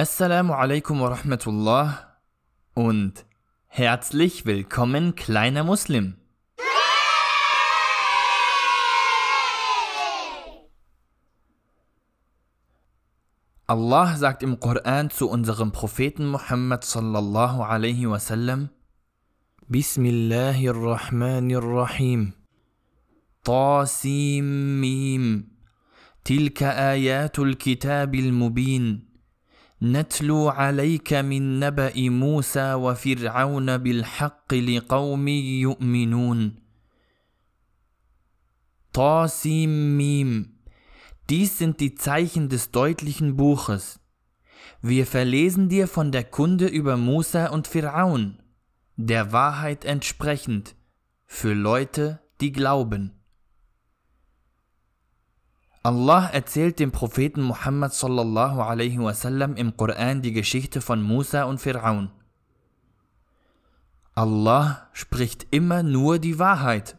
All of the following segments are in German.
Assalamu alaikum wa rahmatullah und herzlich willkommen, kleiner Muslim. Allah sagt im Koran zu unserem Propheten Muhammad sallallahu alaihi wasallam Bismillahir Rahmanir Bismillahirrahmanirrahim Tasimim Tilka ayatul kitabil mubin نتلو عليك من نبأ موسى وفرعون بالحق لقوم يؤمنون طاسيم ميم Dies sind die Zeichen des deutlichen Buches. Wir verlesen dir von der Kunde über Musa und Pharaon, der Wahrheit entsprechend, für Leute, die glauben. Allah erzählt dem Propheten Muhammad sallallahu alaihi wasallam im Koran die Geschichte von Musa und Pharaon. Allah spricht immer nur die Wahrheit.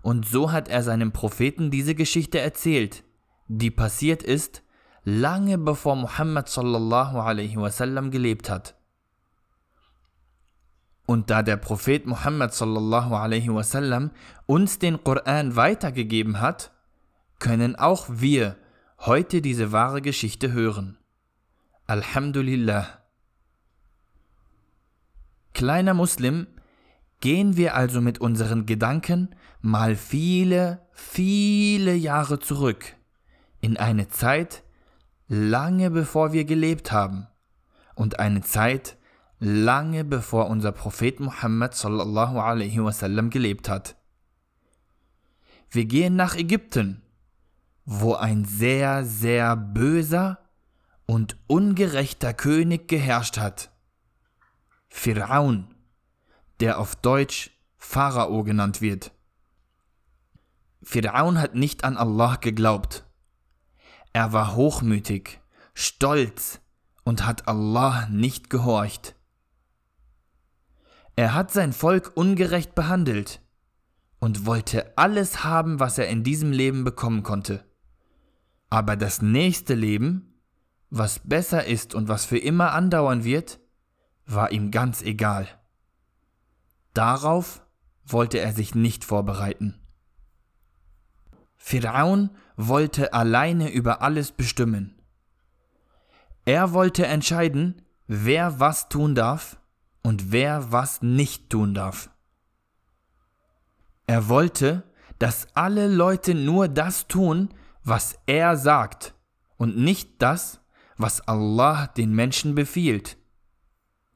Und so hat er seinem Propheten diese Geschichte erzählt, die passiert ist, lange bevor Muhammad sallallahu alaihi wasallam gelebt hat. Und da der Prophet Muhammad sallallahu alaihi wasallam uns den Koran weitergegeben hat, können auch wir heute diese wahre Geschichte hören. Alhamdulillah. Kleiner Muslim, gehen wir also mit unseren Gedanken mal viele, viele Jahre zurück, in eine Zeit, lange bevor wir gelebt haben, und eine Zeit, lange bevor unser Prophet Muhammad sallallahu alaihi wasallam gelebt hat. Wir gehen nach Ägypten wo ein sehr, sehr böser und ungerechter König geherrscht hat. Pharaon, der auf Deutsch Pharao genannt wird. Pharaon hat nicht an Allah geglaubt. Er war hochmütig, stolz und hat Allah nicht gehorcht. Er hat sein Volk ungerecht behandelt und wollte alles haben, was er in diesem Leben bekommen konnte. Aber das nächste Leben, was besser ist und was für immer andauern wird, war ihm ganz egal. Darauf wollte er sich nicht vorbereiten. Pharaon wollte alleine über alles bestimmen. Er wollte entscheiden, wer was tun darf und wer was nicht tun darf. Er wollte, dass alle Leute nur das tun, was er sagt und nicht das, was Allah den Menschen befiehlt.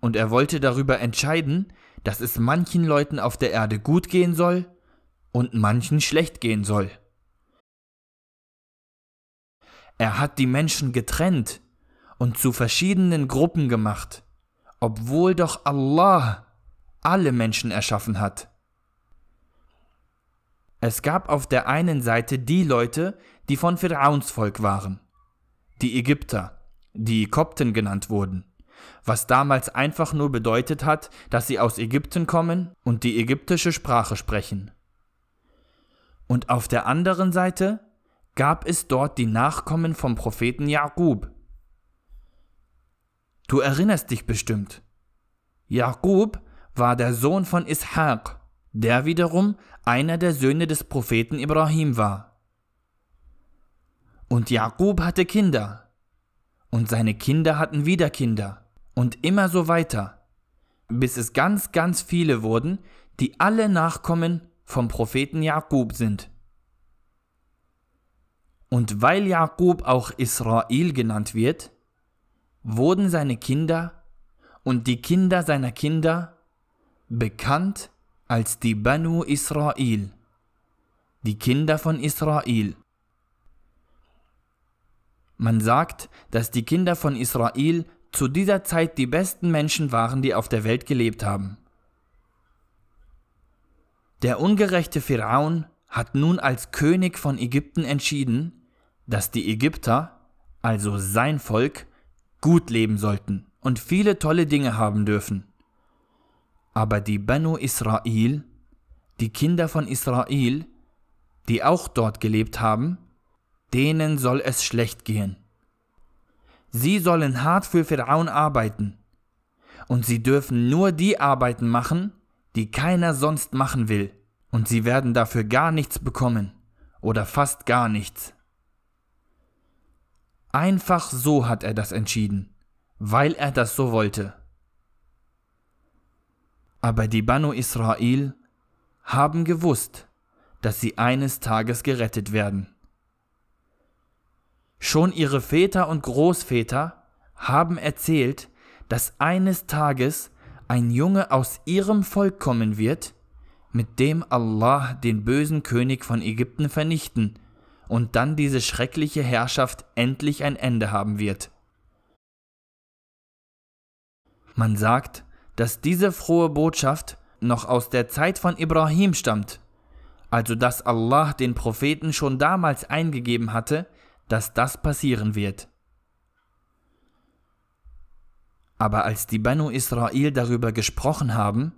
Und er wollte darüber entscheiden, dass es manchen Leuten auf der Erde gut gehen soll und manchen schlecht gehen soll. Er hat die Menschen getrennt und zu verschiedenen Gruppen gemacht, obwohl doch Allah alle Menschen erschaffen hat. Es gab auf der einen Seite die Leute, die von Pharaons Volk waren. Die Ägypter, die Kopten genannt wurden, was damals einfach nur bedeutet hat, dass sie aus Ägypten kommen und die ägyptische Sprache sprechen. Und auf der anderen Seite gab es dort die Nachkommen vom Propheten Jakub. Du erinnerst dich bestimmt. Jakub war der Sohn von Ishaq, der wiederum einer der Söhne des Propheten Ibrahim war. Und Jakub hatte Kinder. Und seine Kinder hatten wieder Kinder. Und immer so weiter. Bis es ganz, ganz viele wurden, die alle Nachkommen vom Propheten Jakub sind. Und weil Jakub auch Israel genannt wird, wurden seine Kinder und die Kinder seiner Kinder bekannt als die Banu Israel, die Kinder von Israel. Man sagt, dass die Kinder von Israel zu dieser Zeit die besten Menschen waren, die auf der Welt gelebt haben. Der ungerechte Pharaon hat nun als König von Ägypten entschieden, dass die Ägypter, also sein Volk, gut leben sollten und viele tolle Dinge haben dürfen. Aber die Banu Israel, die Kinder von Israel, die auch dort gelebt haben, denen soll es schlecht gehen. Sie sollen hart für Pharaon arbeiten, und sie dürfen nur die Arbeiten machen, die keiner sonst machen will, und sie werden dafür gar nichts bekommen oder fast gar nichts. Einfach so hat er das entschieden, weil er das so wollte. Aber die Banu Israel haben gewusst, dass sie eines Tages gerettet werden. Schon ihre Väter und Großväter haben erzählt, dass eines Tages ein Junge aus ihrem Volk kommen wird, mit dem Allah den bösen König von Ägypten vernichten und dann diese schreckliche Herrschaft endlich ein Ende haben wird. Man sagt, dass diese frohe Botschaft noch aus der Zeit von Ibrahim stammt, also dass Allah den Propheten schon damals eingegeben hatte, dass das passieren wird. Aber als die Banu Israel darüber gesprochen haben,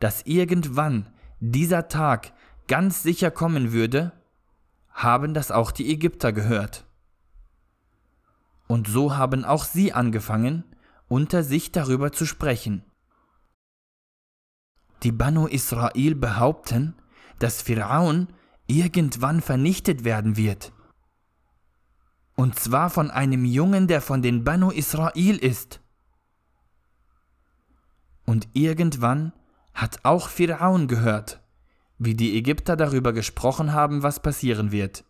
dass irgendwann dieser Tag ganz sicher kommen würde, haben das auch die Ägypter gehört. Und so haben auch sie angefangen, unter sich darüber zu sprechen. Die Banu Israel behaupten, dass Pharaon irgendwann vernichtet werden wird und zwar von einem Jungen, der von den Banu Israel ist. Und irgendwann hat auch Pharaon gehört, wie die Ägypter darüber gesprochen haben, was passieren wird.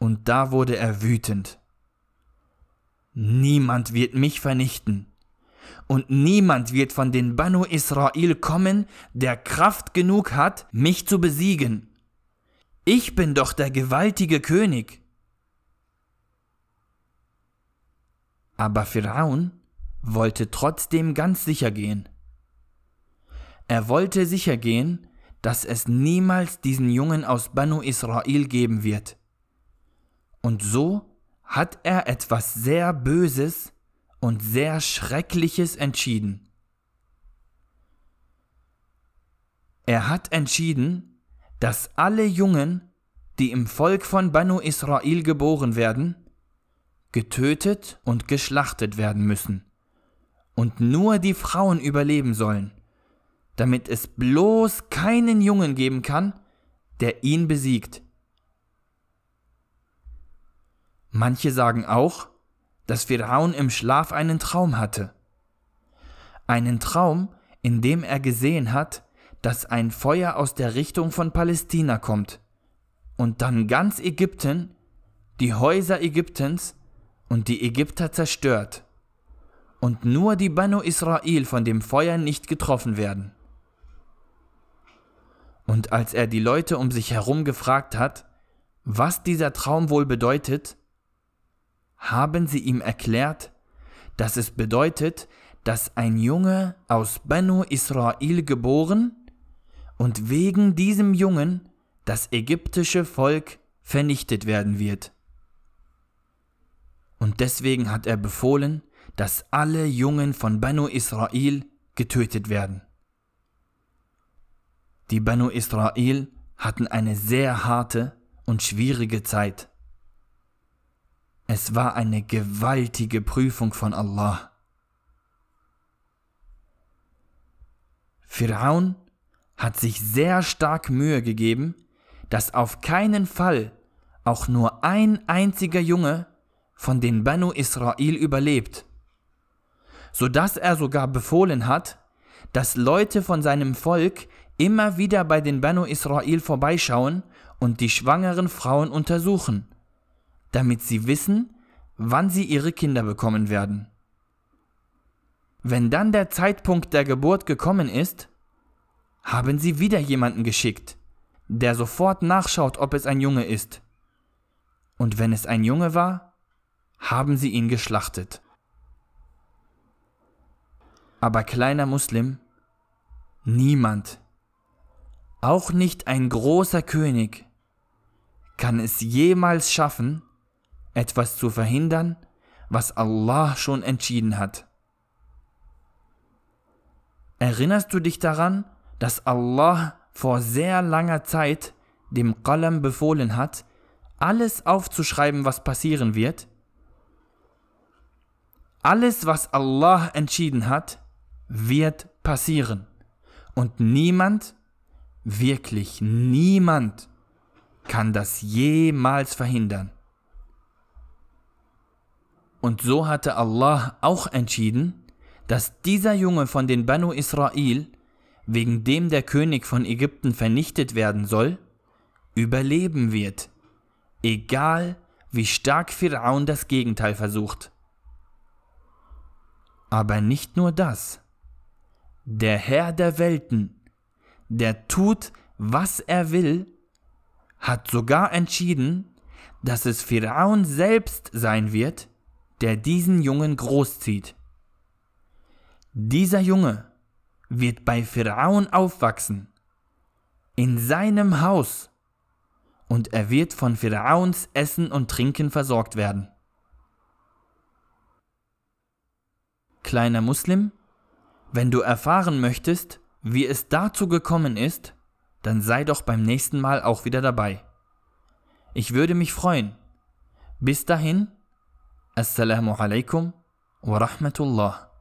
Und da wurde er wütend. Niemand wird mich vernichten. Und niemand wird von den Banu Israel kommen, der Kraft genug hat, mich zu besiegen. Ich bin doch der gewaltige König. Aber Pharaon wollte trotzdem ganz sicher gehen. Er wollte sicher gehen, dass es niemals diesen Jungen aus Banu Israel geben wird. Und so hat er etwas sehr Böses und sehr Schreckliches entschieden. Er hat entschieden, dass alle Jungen, die im Volk von Banu Israel geboren werden, getötet und geschlachtet werden müssen, und nur die Frauen überleben sollen, damit es bloß keinen Jungen geben kann, der ihn besiegt. Manche sagen auch, dass Firaun im Schlaf einen Traum hatte. Einen Traum, in dem er gesehen hat, dass ein Feuer aus der Richtung von Palästina kommt und dann ganz Ägypten, die Häuser Ägyptens und die Ägypter zerstört und nur die Banu Israel von dem Feuer nicht getroffen werden. Und als er die Leute um sich herum gefragt hat, was dieser Traum wohl bedeutet, haben sie ihm erklärt, dass es bedeutet, dass ein Junge aus Banu Israel geboren und wegen diesem Jungen das ägyptische Volk vernichtet werden wird. Und deswegen hat er befohlen, dass alle Jungen von Banu Israel getötet werden. Die Banu Israel hatten eine sehr harte und schwierige Zeit. Es war eine gewaltige Prüfung von Allah. Firaun hat sich sehr stark Mühe gegeben, dass auf keinen Fall auch nur ein einziger Junge von den Banu Israel überlebt, sodass er sogar befohlen hat, dass Leute von seinem Volk immer wieder bei den Banu Israel vorbeischauen und die schwangeren Frauen untersuchen, damit sie wissen, wann sie ihre Kinder bekommen werden. Wenn dann der Zeitpunkt der Geburt gekommen ist, haben sie wieder jemanden geschickt, der sofort nachschaut, ob es ein Junge ist. Und wenn es ein Junge war, haben sie ihn geschlachtet. Aber kleiner Muslim, niemand, auch nicht ein großer König, kann es jemals schaffen, etwas zu verhindern, was Allah schon entschieden hat. Erinnerst du dich daran, dass Allah vor sehr langer Zeit dem Qalam befohlen hat, alles aufzuschreiben, was passieren wird. Alles, was Allah entschieden hat, wird passieren. Und niemand, wirklich niemand, kann das jemals verhindern. Und so hatte Allah auch entschieden, dass dieser Junge von den Banu Israel wegen dem der König von Ägypten vernichtet werden soll, überleben wird, egal wie stark Pharaon das Gegenteil versucht. Aber nicht nur das. Der Herr der Welten, der tut, was er will, hat sogar entschieden, dass es Pharaon selbst sein wird, der diesen Jungen großzieht. Dieser Junge wird bei Pharaon aufwachsen, in seinem Haus, und er wird von Pharaons Essen und Trinken versorgt werden. Kleiner Muslim, wenn du erfahren möchtest, wie es dazu gekommen ist, dann sei doch beim nächsten Mal auch wieder dabei. Ich würde mich freuen. Bis dahin, Assalamu alaikum wa rahmatullah.